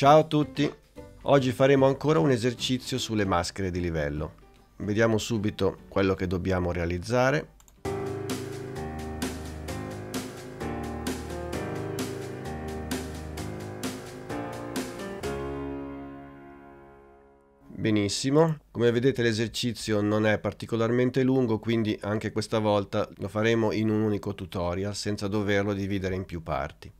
Ciao a tutti! Oggi faremo ancora un esercizio sulle maschere di livello. Vediamo subito quello che dobbiamo realizzare. Benissimo, come vedete l'esercizio non è particolarmente lungo quindi anche questa volta lo faremo in un unico tutorial senza doverlo dividere in più parti.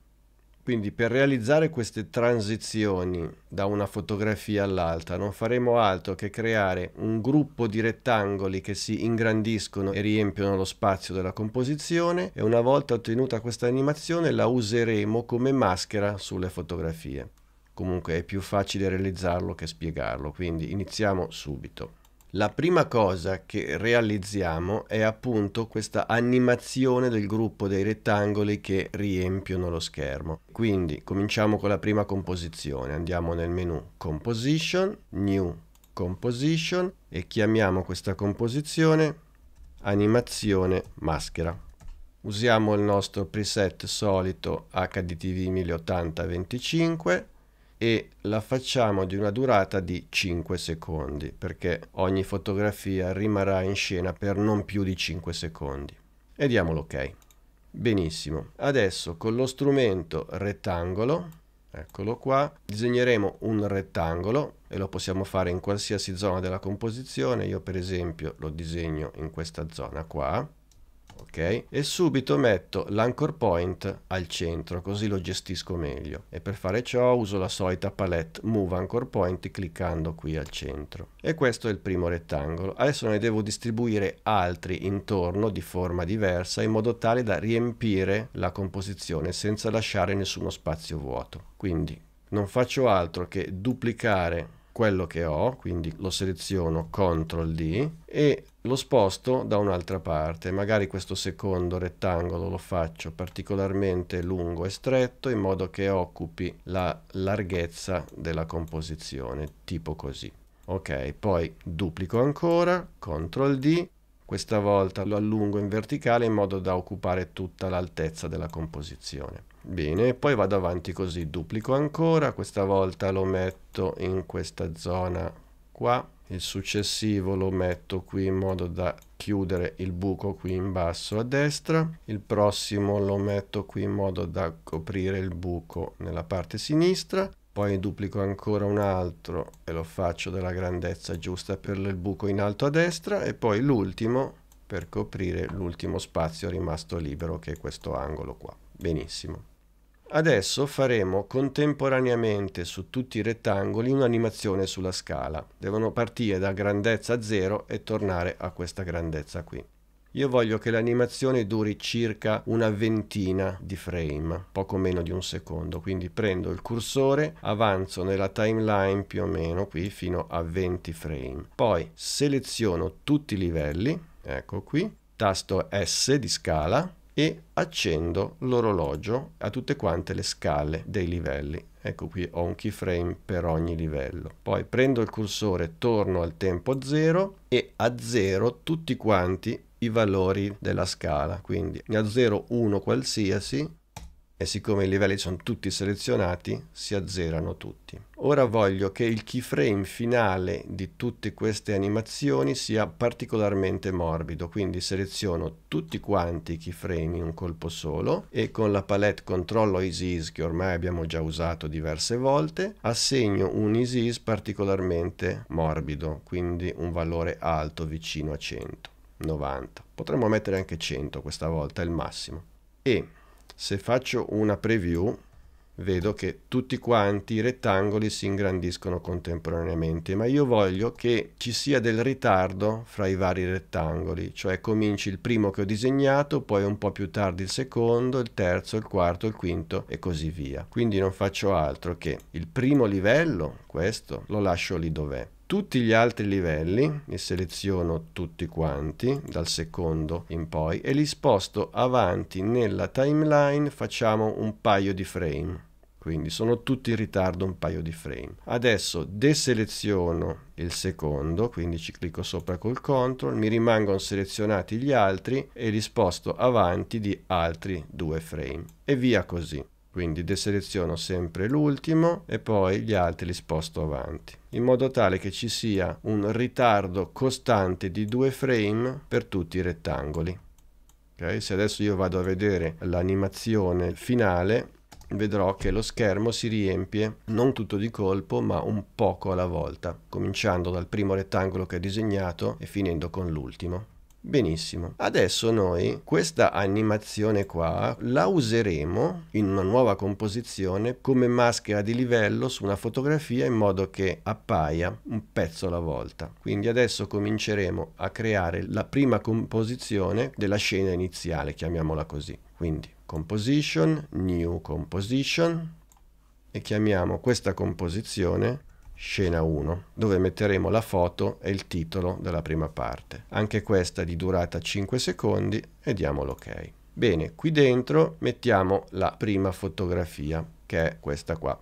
Quindi per realizzare queste transizioni da una fotografia all'altra non faremo altro che creare un gruppo di rettangoli che si ingrandiscono e riempiono lo spazio della composizione e una volta ottenuta questa animazione la useremo come maschera sulle fotografie. Comunque è più facile realizzarlo che spiegarlo, quindi iniziamo subito la prima cosa che realizziamo è appunto questa animazione del gruppo dei rettangoli che riempiono lo schermo. Quindi cominciamo con la prima composizione, andiamo nel menu Composition, New Composition e chiamiamo questa composizione Animazione Maschera. Usiamo il nostro preset solito HDTV 1080-25 e la facciamo di una durata di 5 secondi perché ogni fotografia rimarrà in scena per non più di 5 secondi e diamo l'ok benissimo adesso con lo strumento rettangolo eccolo qua disegneremo un rettangolo e lo possiamo fare in qualsiasi zona della composizione io per esempio lo disegno in questa zona qua ok? E subito metto l'anchor point al centro, così lo gestisco meglio. E per fare ciò uso la solita palette move anchor point cliccando qui al centro. E questo è il primo rettangolo. Adesso ne devo distribuire altri intorno di forma diversa in modo tale da riempire la composizione senza lasciare nessuno spazio vuoto. Quindi non faccio altro che duplicare quello che ho, quindi lo seleziono CTRL D e lo sposto da un'altra parte, magari questo secondo rettangolo lo faccio particolarmente lungo e stretto in modo che occupi la larghezza della composizione, tipo così. Ok, poi duplico ancora, CTRL D, questa volta lo allungo in verticale in modo da occupare tutta l'altezza della composizione. Bene, poi vado avanti così, duplico ancora, questa volta lo metto in questa zona qua, il successivo lo metto qui in modo da chiudere il buco qui in basso a destra il prossimo lo metto qui in modo da coprire il buco nella parte sinistra poi duplico ancora un altro e lo faccio della grandezza giusta per il buco in alto a destra e poi l'ultimo per coprire l'ultimo spazio rimasto libero che è questo angolo qua benissimo Adesso faremo contemporaneamente su tutti i rettangoli un'animazione sulla scala. Devono partire da grandezza 0 e tornare a questa grandezza qui. Io voglio che l'animazione duri circa una ventina di frame, poco meno di un secondo, quindi prendo il cursore, avanzo nella timeline più o meno qui fino a 20 frame. Poi seleziono tutti i livelli, ecco qui, tasto S di scala, e accendo l'orologio a tutte quante le scale dei livelli. Ecco qui ho un keyframe per ogni livello. Poi prendo il cursore, torno al tempo 0 e a 0 tutti quanti i valori della scala. Quindi ne a azzero uno qualsiasi e siccome i livelli sono tutti selezionati si azzerano tutti. Ora voglio che il keyframe finale di tutte queste animazioni sia particolarmente morbido, quindi seleziono tutti quanti i keyframe in un colpo solo e con la palette controllo ISIS che ormai abbiamo già usato diverse volte assegno un ISIS particolarmente morbido, quindi un valore alto vicino a 100, 90. Potremmo mettere anche 100 questa volta, è il massimo. E se faccio una preview vedo che tutti quanti i rettangoli si ingrandiscono contemporaneamente, ma io voglio che ci sia del ritardo fra i vari rettangoli, cioè cominci il primo che ho disegnato, poi un po' più tardi il secondo, il terzo, il quarto, il quinto e così via. Quindi non faccio altro che il primo livello, questo, lo lascio lì dov'è tutti gli altri livelli, li seleziono tutti quanti dal secondo in poi e li sposto avanti nella timeline, facciamo un paio di frame quindi sono tutti in ritardo un paio di frame. Adesso deseleziono il secondo, quindi ci clicco sopra col CTRL, mi rimangono selezionati gli altri e li sposto avanti di altri due frame e via così quindi deseleziono sempre l'ultimo e poi gli altri li sposto avanti in modo tale che ci sia un ritardo costante di due frame per tutti i rettangoli okay? se adesso io vado a vedere l'animazione finale vedrò che lo schermo si riempie non tutto di colpo ma un poco alla volta cominciando dal primo rettangolo che ho disegnato e finendo con l'ultimo Benissimo. Adesso noi questa animazione qua la useremo in una nuova composizione come maschera di livello su una fotografia in modo che appaia un pezzo alla volta. Quindi adesso cominceremo a creare la prima composizione della scena iniziale, chiamiamola così. Quindi composition, new composition e chiamiamo questa composizione scena 1, dove metteremo la foto e il titolo della prima parte. Anche questa di durata 5 secondi e diamo l'ok. Bene, qui dentro mettiamo la prima fotografia, che è questa qua.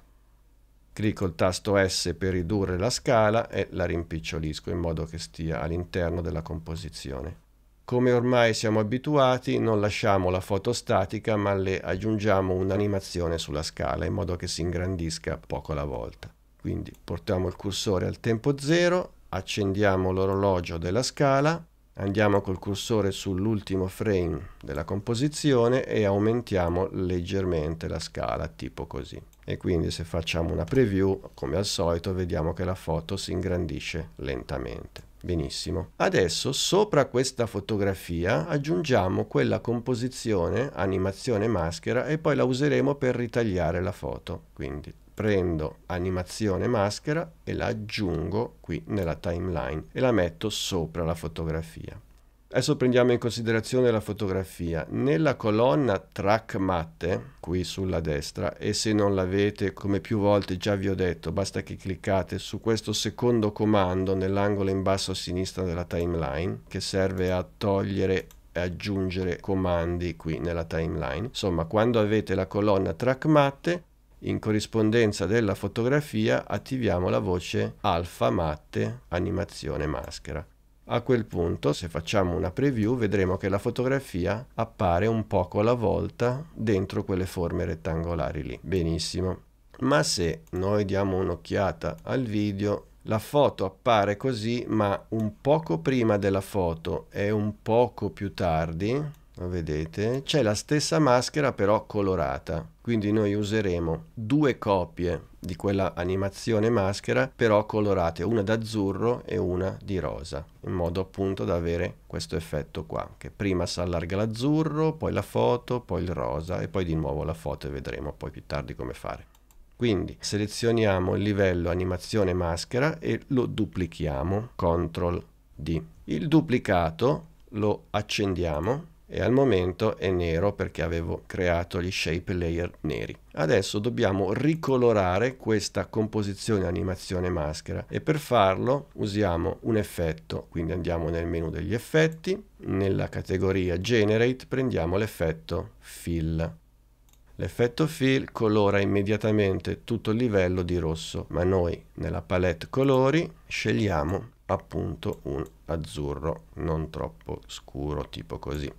Clicco il tasto S per ridurre la scala e la rimpicciolisco in modo che stia all'interno della composizione. Come ormai siamo abituati, non lasciamo la foto statica, ma le aggiungiamo un'animazione sulla scala in modo che si ingrandisca poco alla volta. Quindi portiamo il cursore al tempo 0, accendiamo l'orologio della scala, andiamo col cursore sull'ultimo frame della composizione e aumentiamo leggermente la scala, tipo così. E quindi se facciamo una preview, come al solito, vediamo che la foto si ingrandisce lentamente. Benissimo. Adesso sopra questa fotografia aggiungiamo quella composizione, animazione maschera e poi la useremo per ritagliare la foto. Quindi prendo animazione maschera e la aggiungo qui nella timeline e la metto sopra la fotografia. Adesso prendiamo in considerazione la fotografia. Nella colonna track matte, qui sulla destra, e se non l'avete, come più volte già vi ho detto, basta che cliccate su questo secondo comando nell'angolo in basso a sinistra della timeline, che serve a togliere e aggiungere comandi qui nella timeline. Insomma, quando avete la colonna track matte, in corrispondenza della fotografia attiviamo la voce alfa matte animazione maschera. A quel punto, se facciamo una preview, vedremo che la fotografia appare un poco alla volta dentro quelle forme rettangolari lì. Benissimo. Ma se noi diamo un'occhiata al video, la foto appare così, ma un poco prima della foto e un poco più tardi vedete c'è la stessa maschera però colorata quindi noi useremo due copie di quella animazione maschera però colorate una d'azzurro e una di rosa in modo appunto da avere questo effetto qua che prima si allarga l'azzurro poi la foto poi il rosa e poi di nuovo la foto e vedremo poi più tardi come fare quindi selezioniamo il livello animazione maschera e lo duplichiamo CTRL D il duplicato lo accendiamo e al momento è nero perché avevo creato gli shape layer neri. Adesso dobbiamo ricolorare questa composizione animazione maschera e per farlo usiamo un effetto, quindi andiamo nel menu degli effetti, nella categoria generate prendiamo l'effetto fill. L'effetto fill colora immediatamente tutto il livello di rosso, ma noi nella palette colori scegliamo appunto un azzurro non troppo scuro tipo così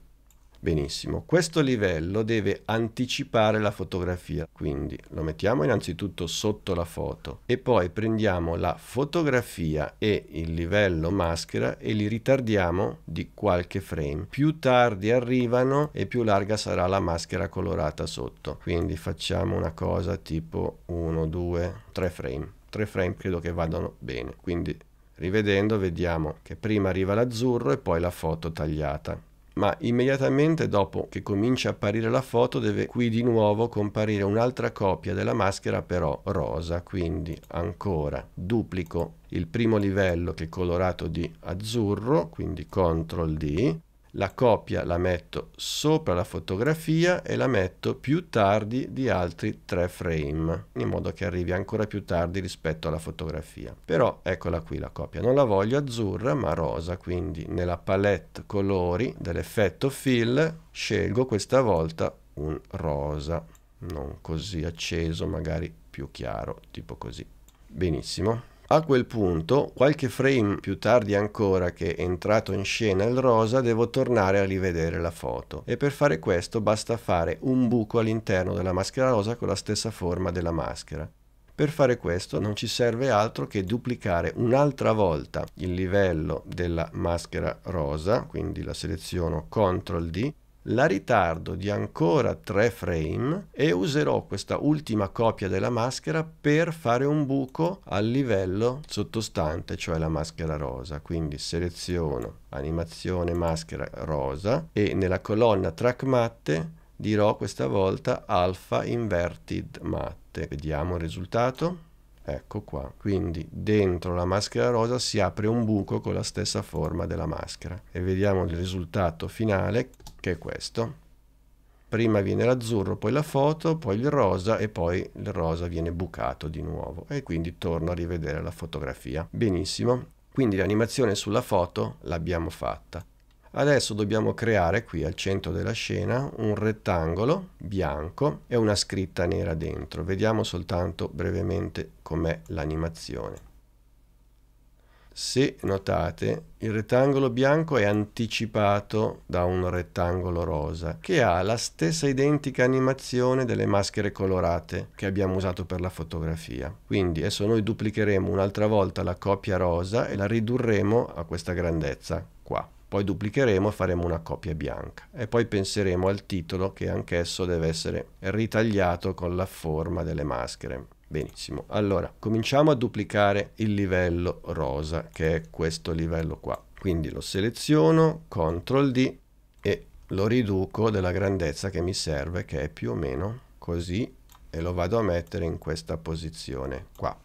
Benissimo, questo livello deve anticipare la fotografia, quindi lo mettiamo innanzitutto sotto la foto e poi prendiamo la fotografia e il livello maschera e li ritardiamo di qualche frame. Più tardi arrivano e più larga sarà la maschera colorata sotto, quindi facciamo una cosa tipo 1, 2, 3 frame. 3 frame credo che vadano bene, quindi rivedendo vediamo che prima arriva l'azzurro e poi la foto tagliata ma immediatamente dopo che comincia a apparire la foto deve qui di nuovo comparire un'altra copia della maschera però rosa, quindi ancora duplico il primo livello che è colorato di azzurro, quindi CTRL D, la copia la metto sopra la fotografia e la metto più tardi di altri tre frame in modo che arrivi ancora più tardi rispetto alla fotografia però eccola qui la copia non la voglio azzurra ma rosa quindi nella palette colori dell'effetto fill scelgo questa volta un rosa non così acceso magari più chiaro tipo così benissimo a quel punto, qualche frame più tardi ancora che è entrato in scena il rosa, devo tornare a rivedere la foto. E per fare questo basta fare un buco all'interno della maschera rosa con la stessa forma della maschera. Per fare questo non ci serve altro che duplicare un'altra volta il livello della maschera rosa, quindi la seleziono CTRL D, la ritardo di ancora 3 frame e userò questa ultima copia della maschera per fare un buco al livello sottostante, cioè la maschera rosa. Quindi seleziono animazione maschera rosa e nella colonna track matte dirò questa volta alpha inverted matte. Vediamo il risultato ecco qua quindi dentro la maschera rosa si apre un buco con la stessa forma della maschera e vediamo il risultato finale che è questo prima viene l'azzurro poi la foto poi il rosa e poi il rosa viene bucato di nuovo e quindi torno a rivedere la fotografia benissimo quindi l'animazione sulla foto l'abbiamo fatta Adesso dobbiamo creare qui al centro della scena un rettangolo bianco e una scritta nera dentro. Vediamo soltanto brevemente com'è l'animazione. Se notate, il rettangolo bianco è anticipato da un rettangolo rosa che ha la stessa identica animazione delle maschere colorate che abbiamo usato per la fotografia. Quindi adesso noi duplicheremo un'altra volta la coppia rosa e la ridurremo a questa grandezza qua poi duplicheremo e faremo una copia bianca e poi penseremo al titolo che anch'esso deve essere ritagliato con la forma delle maschere. Benissimo, allora cominciamo a duplicare il livello rosa che è questo livello qua. Quindi lo seleziono, CTRL D e lo riduco della grandezza che mi serve che è più o meno così e lo vado a mettere in questa posizione qua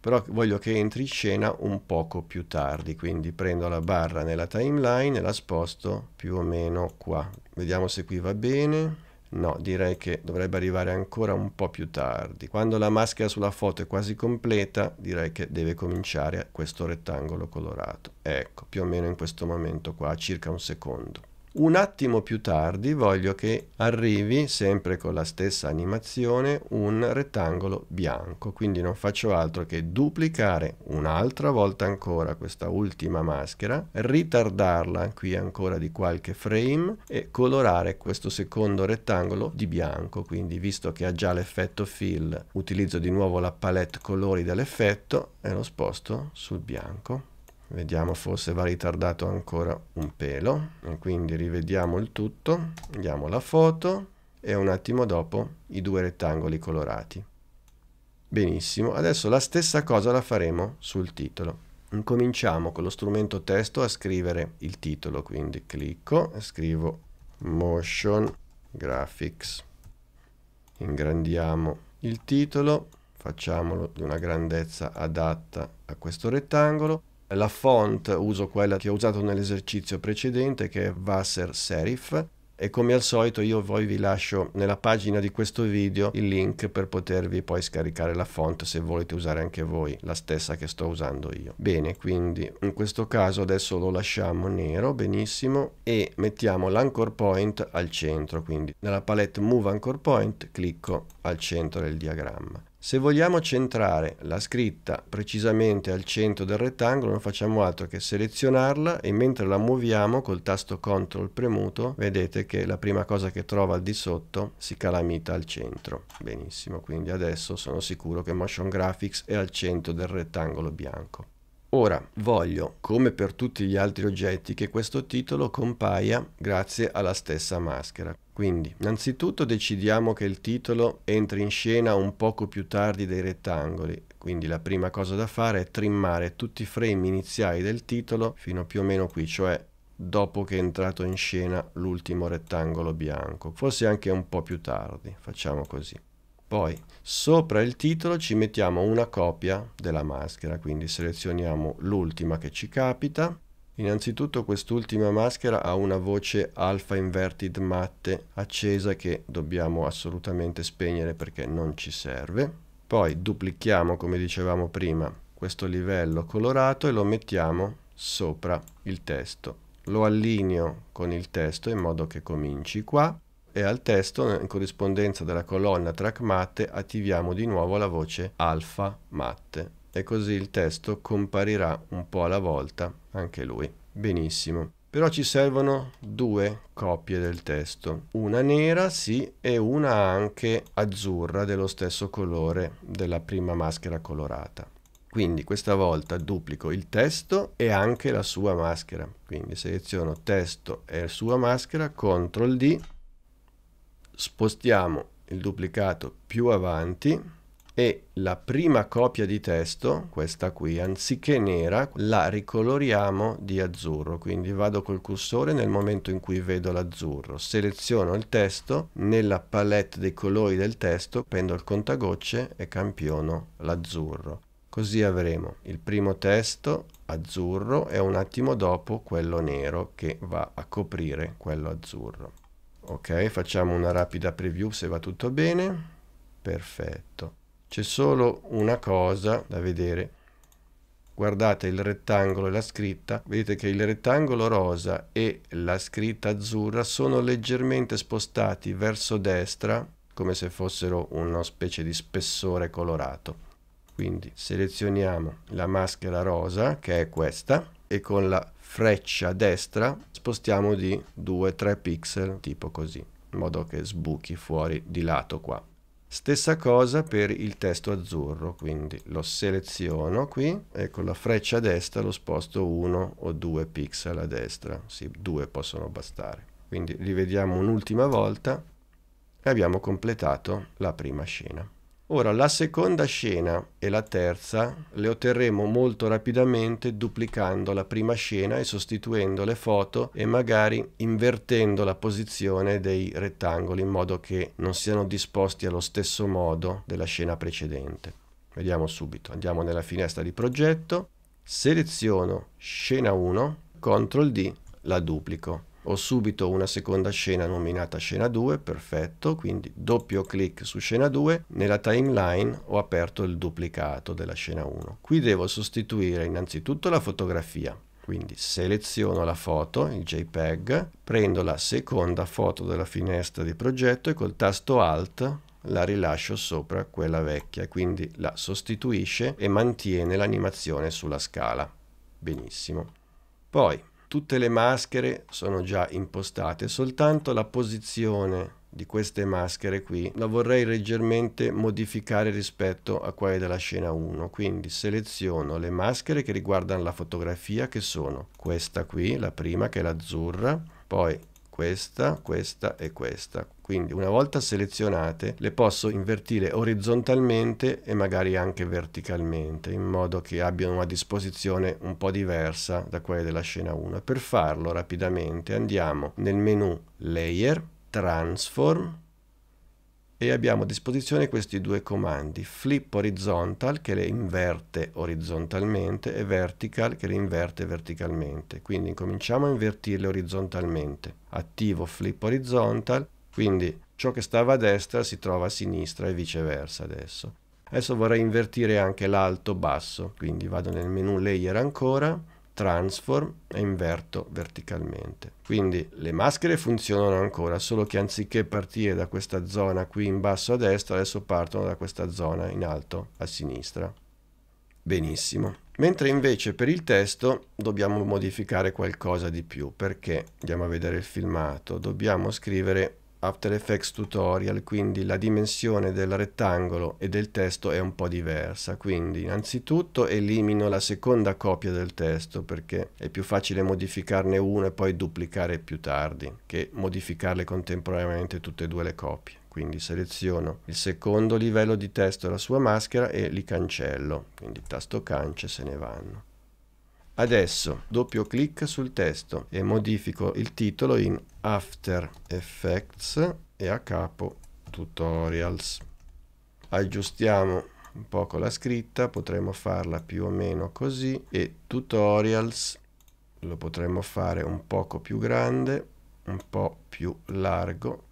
però voglio che entri in scena un poco più tardi, quindi prendo la barra nella timeline e la sposto più o meno qua. Vediamo se qui va bene. No, direi che dovrebbe arrivare ancora un po' più tardi. Quando la maschera sulla foto è quasi completa, direi che deve cominciare questo rettangolo colorato. Ecco, più o meno in questo momento qua, circa un secondo. Un attimo più tardi voglio che arrivi, sempre con la stessa animazione, un rettangolo bianco, quindi non faccio altro che duplicare un'altra volta ancora questa ultima maschera, ritardarla qui ancora di qualche frame e colorare questo secondo rettangolo di bianco, quindi visto che ha già l'effetto fill utilizzo di nuovo la palette colori dell'effetto e lo sposto sul bianco vediamo forse va ritardato ancora un pelo e quindi rivediamo il tutto andiamo la foto e un attimo dopo i due rettangoli colorati benissimo adesso la stessa cosa la faremo sul titolo incominciamo con lo strumento testo a scrivere il titolo quindi clicco e scrivo motion graphics ingrandiamo il titolo facciamolo di una grandezza adatta a questo rettangolo la font uso quella che ho usato nell'esercizio precedente che è Vassar Serif e come al solito io poi vi lascio nella pagina di questo video il link per potervi poi scaricare la font se volete usare anche voi la stessa che sto usando io bene quindi in questo caso adesso lo lasciamo nero benissimo e mettiamo l'anchor point al centro quindi nella palette move anchor point clicco al centro del diagramma se vogliamo centrare la scritta precisamente al centro del rettangolo non facciamo altro che selezionarla e mentre la muoviamo col tasto CTRL premuto vedete che la prima cosa che trova al di sotto si calamita al centro. Benissimo, quindi adesso sono sicuro che Motion Graphics è al centro del rettangolo bianco. Ora voglio, come per tutti gli altri oggetti, che questo titolo compaia grazie alla stessa maschera. Quindi, innanzitutto decidiamo che il titolo entri in scena un poco più tardi dei rettangoli, quindi la prima cosa da fare è trimmare tutti i frame iniziali del titolo fino più o meno qui, cioè dopo che è entrato in scena l'ultimo rettangolo bianco, forse anche un po' più tardi, facciamo così. Poi sopra il titolo ci mettiamo una copia della maschera, quindi selezioniamo l'ultima che ci capita Innanzitutto quest'ultima maschera ha una voce alfa inverted matte accesa che dobbiamo assolutamente spegnere perché non ci serve. Poi duplichiamo come dicevamo prima questo livello colorato e lo mettiamo sopra il testo. Lo allineo con il testo in modo che cominci qua e al testo in corrispondenza della colonna track matte attiviamo di nuovo la voce alfa matte e così il testo comparirà un po' alla volta anche lui. Benissimo. Però ci servono due copie del testo, una nera sì e una anche azzurra dello stesso colore della prima maschera colorata. Quindi questa volta duplico il testo e anche la sua maschera. Quindi seleziono testo e sua maschera, CTRL D, spostiamo il duplicato più avanti e la prima copia di testo, questa qui, anziché nera, la ricoloriamo di azzurro. Quindi vado col cursore nel momento in cui vedo l'azzurro, seleziono il testo, nella palette dei colori del testo prendo il contagocce e campiono l'azzurro. Così avremo il primo testo azzurro e un attimo dopo quello nero che va a coprire quello azzurro. Ok, facciamo una rapida preview se va tutto bene. Perfetto. C'è solo una cosa da vedere. Guardate il rettangolo e la scritta. Vedete che il rettangolo rosa e la scritta azzurra sono leggermente spostati verso destra come se fossero una specie di spessore colorato. Quindi selezioniamo la maschera rosa, che è questa, e con la freccia destra spostiamo di 2-3 pixel, tipo così, in modo che sbuchi fuori di lato qua. Stessa cosa per il testo azzurro, quindi lo seleziono qui e con la freccia a destra lo sposto uno o due pixel a destra, sì, 2 possono bastare. Quindi rivediamo un'ultima volta e abbiamo completato la prima scena. Ora la seconda scena e la terza le otterremo molto rapidamente duplicando la prima scena e sostituendo le foto e magari invertendo la posizione dei rettangoli in modo che non siano disposti allo stesso modo della scena precedente. Vediamo subito, andiamo nella finestra di progetto, seleziono scena 1, CTRL D, la duplico ho subito una seconda scena nominata scena 2, perfetto, quindi doppio clic su scena 2, nella timeline ho aperto il duplicato della scena 1. Qui devo sostituire innanzitutto la fotografia, quindi seleziono la foto, il JPEG, prendo la seconda foto della finestra di progetto e col tasto Alt la rilascio sopra quella vecchia, quindi la sostituisce e mantiene l'animazione sulla scala. Benissimo. Poi Tutte le maschere sono già impostate, soltanto la posizione di queste maschere qui la vorrei leggermente modificare rispetto a quelle della scena 1 quindi seleziono le maschere che riguardano la fotografia che sono questa qui la prima che è l'azzurra poi questa, questa e questa. Quindi una volta selezionate le posso invertire orizzontalmente e magari anche verticalmente in modo che abbiano una disposizione un po' diversa da quella della scena 1. Per farlo rapidamente andiamo nel menu Layer, Transform, e abbiamo a disposizione questi due comandi flip horizontal che le inverte orizzontalmente e vertical che le inverte verticalmente quindi incominciamo a invertirle orizzontalmente attivo flip horizontal quindi ciò che stava a destra si trova a sinistra e viceversa adesso adesso vorrei invertire anche l'alto basso quindi vado nel menu layer ancora transform e inverto verticalmente. Quindi le maschere funzionano ancora, solo che anziché partire da questa zona qui in basso a destra, adesso partono da questa zona in alto a sinistra. Benissimo. Mentre invece per il testo dobbiamo modificare qualcosa di più, perché andiamo a vedere il filmato, dobbiamo scrivere After Effects Tutorial, quindi la dimensione del rettangolo e del testo è un po' diversa. Quindi innanzitutto elimino la seconda copia del testo perché è più facile modificarne uno e poi duplicare più tardi che modificarle contemporaneamente tutte e due le copie quindi seleziono il secondo livello di testo e la sua maschera e li cancello quindi tasto cance se ne vanno Adesso doppio clic sul testo e modifico il titolo in After Effects e a capo Tutorials. Aggiustiamo un poco la scritta, potremmo farla più o meno così e Tutorials lo potremmo fare un poco più grande, un po' più largo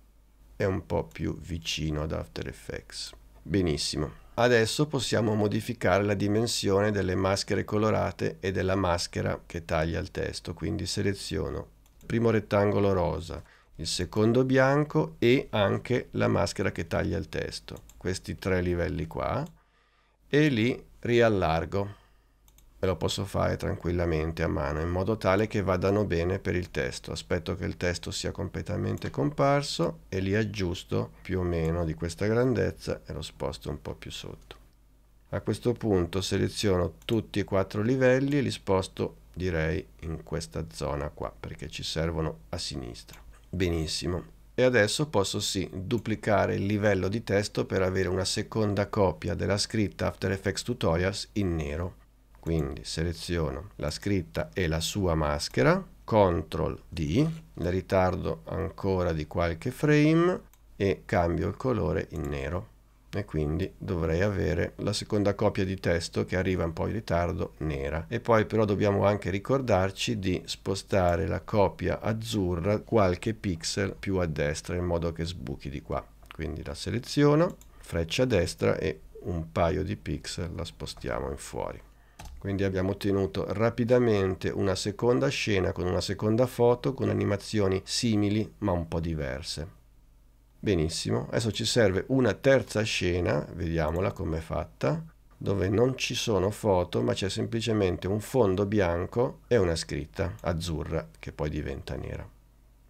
e un po' più vicino ad After Effects. Benissimo. Adesso possiamo modificare la dimensione delle maschere colorate e della maschera che taglia il testo, quindi seleziono il primo rettangolo rosa, il secondo bianco e anche la maschera che taglia il testo, questi tre livelli qua, e li riallargo e lo posso fare tranquillamente a mano in modo tale che vadano bene per il testo. Aspetto che il testo sia completamente comparso e li aggiusto più o meno di questa grandezza e lo sposto un po' più sotto. A questo punto seleziono tutti e quattro livelli e li sposto direi in questa zona qua perché ci servono a sinistra. Benissimo. E adesso posso sì duplicare il livello di testo per avere una seconda copia della scritta After Effects Tutorials in nero. Quindi seleziono la scritta e la sua maschera, CTRL D, la ritardo ancora di qualche frame e cambio il colore in nero. E quindi dovrei avere la seconda copia di testo che arriva un po' in ritardo nera. E poi però dobbiamo anche ricordarci di spostare la copia azzurra qualche pixel più a destra in modo che sbuchi di qua. Quindi la seleziono, freccia a destra e un paio di pixel la spostiamo in fuori quindi abbiamo ottenuto rapidamente una seconda scena con una seconda foto con animazioni simili ma un po' diverse. Benissimo, adesso ci serve una terza scena, vediamola com'è fatta, dove non ci sono foto ma c'è semplicemente un fondo bianco e una scritta azzurra che poi diventa nera.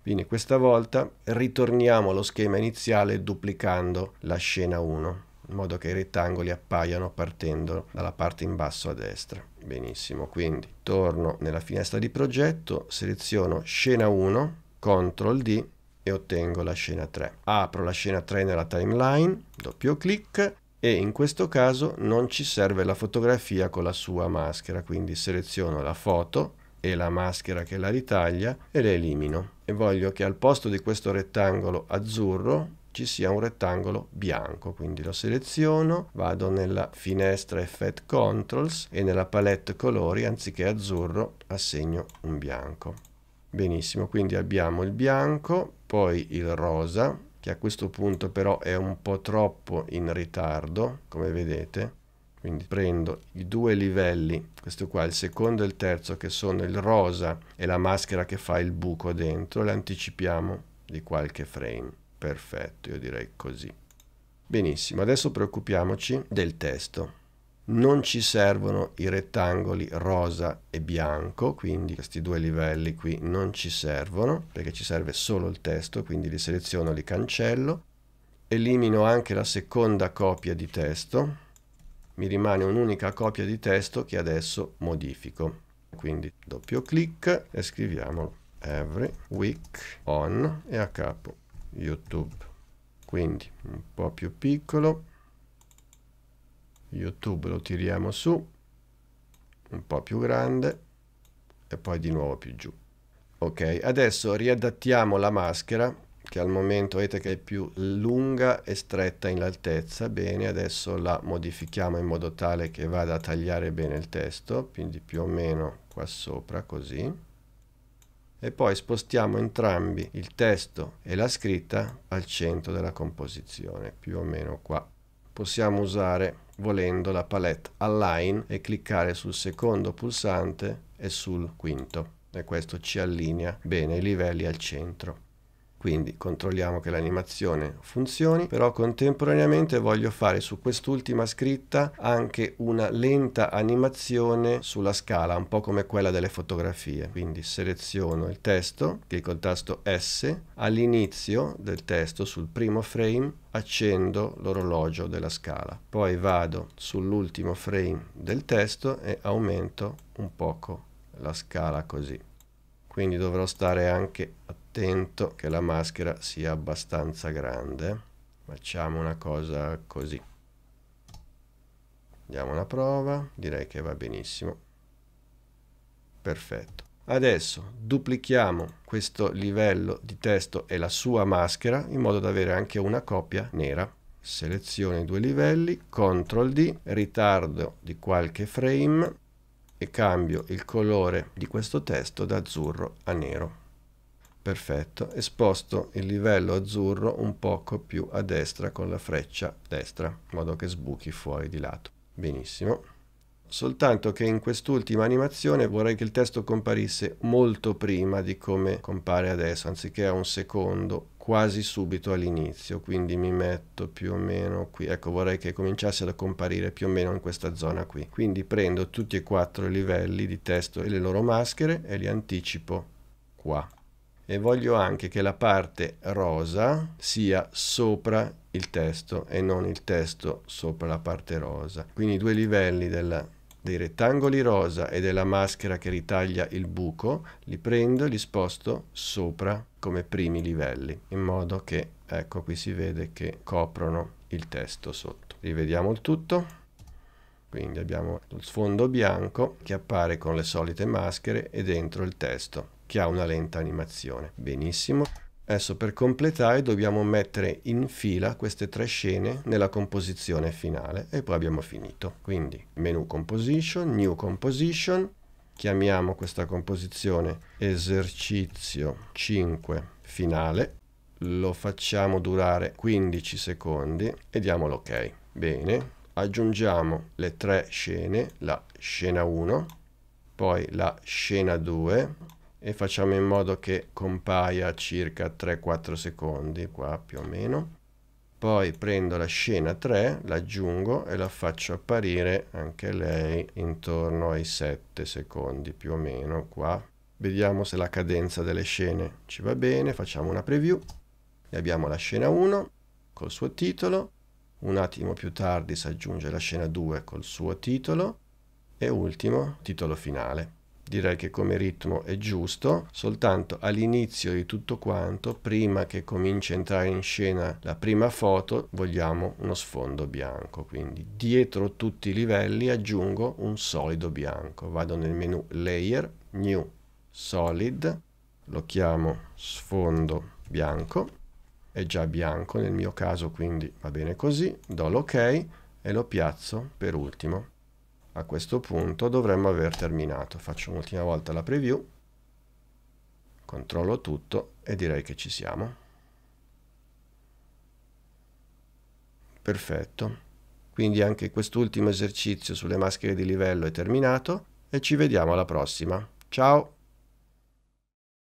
Quindi questa volta ritorniamo allo schema iniziale duplicando la scena 1 in modo che i rettangoli appaiano partendo dalla parte in basso a destra. Benissimo, quindi torno nella finestra di progetto, seleziono scena 1, CTRL D e ottengo la scena 3. Apro la scena 3 nella timeline, doppio clic e in questo caso non ci serve la fotografia con la sua maschera, quindi seleziono la foto e la maschera che la ritaglia e le elimino. E voglio che al posto di questo rettangolo azzurro ci sia un rettangolo bianco. Quindi lo seleziono, vado nella finestra Effect Controls e nella palette colori, anziché azzurro, assegno un bianco. Benissimo, quindi abbiamo il bianco, poi il rosa, che a questo punto però è un po' troppo in ritardo, come vedete. Quindi prendo i due livelli, questo qua, il secondo e il terzo, che sono il rosa e la maschera che fa il buco dentro, e anticipiamo di qualche frame. Perfetto, io direi così. Benissimo, adesso preoccupiamoci del testo. Non ci servono i rettangoli rosa e bianco, quindi questi due livelli qui non ci servono, perché ci serve solo il testo, quindi li seleziono, li cancello. Elimino anche la seconda copia di testo. Mi rimane un'unica copia di testo che adesso modifico. Quindi doppio clic e scriviamo every week on e a capo youtube quindi un po più piccolo youtube lo tiriamo su un po più grande e poi di nuovo più giù ok adesso riadattiamo la maschera che al momento vedete che è più lunga e stretta in altezza bene adesso la modifichiamo in modo tale che vada a tagliare bene il testo quindi più o meno qua sopra così e poi spostiamo entrambi il testo e la scritta al centro della composizione, più o meno qua. Possiamo usare volendo la palette Align e cliccare sul secondo pulsante e sul quinto e questo ci allinea bene i livelli al centro quindi controlliamo che l'animazione funzioni, però contemporaneamente voglio fare su quest'ultima scritta anche una lenta animazione sulla scala, un po' come quella delle fotografie. Quindi seleziono il testo, clicco il tasto S, all'inizio del testo, sul primo frame, accendo l'orologio della scala. Poi vado sull'ultimo frame del testo e aumento un poco la scala così. Quindi dovrò stare anche attento attento che la maschera sia abbastanza grande facciamo una cosa così diamo una prova direi che va benissimo perfetto adesso duplichiamo questo livello di testo e la sua maschera in modo da avere anche una copia nera seleziono i due livelli CTRL D ritardo di qualche frame e cambio il colore di questo testo da azzurro a nero perfetto e sposto il livello azzurro un poco più a destra con la freccia destra in modo che sbuchi fuori di lato benissimo soltanto che in quest'ultima animazione vorrei che il testo comparisse molto prima di come compare adesso, anziché a un secondo, quasi subito all'inizio, quindi mi metto più o meno qui, ecco vorrei che cominciasse a comparire più o meno in questa zona qui, quindi prendo tutti e quattro i livelli di testo e le loro maschere e li anticipo qua e voglio anche che la parte rosa sia sopra il testo e non il testo sopra la parte rosa. Quindi i due livelli della, dei rettangoli rosa e della maschera che ritaglia il buco li prendo e li sposto sopra come primi livelli in modo che ecco qui si vede che coprono il testo sotto. Rivediamo il tutto quindi abbiamo lo sfondo bianco che appare con le solite maschere e dentro il testo che ha una lenta animazione. Benissimo. Adesso per completare dobbiamo mettere in fila queste tre scene nella composizione finale e poi abbiamo finito. Quindi menu composition, new composition, chiamiamo questa composizione esercizio 5 finale, lo facciamo durare 15 secondi e diamo l'ok. Ok. Bene, aggiungiamo le tre scene, la scena 1, poi la scena 2 e facciamo in modo che compaia circa 3-4 secondi qua più o meno poi prendo la scena 3 l'aggiungo e la faccio apparire anche lei intorno ai 7 secondi più o meno qua vediamo se la cadenza delle scene ci va bene facciamo una preview e abbiamo la scena 1 col suo titolo un attimo più tardi si aggiunge la scena 2 col suo titolo e ultimo titolo finale direi che come ritmo è giusto, soltanto all'inizio di tutto quanto, prima che cominci a entrare in scena la prima foto, vogliamo uno sfondo bianco, quindi dietro tutti i livelli aggiungo un solido bianco, vado nel menu Layer, New, Solid, lo chiamo sfondo bianco, è già bianco nel mio caso quindi va bene così, do l'ok ok e lo piazzo per ultimo a questo punto dovremmo aver terminato. Faccio un'ultima volta la preview, controllo tutto e direi che ci siamo. Perfetto. Quindi anche quest'ultimo esercizio sulle maschere di livello è terminato e ci vediamo alla prossima. Ciao!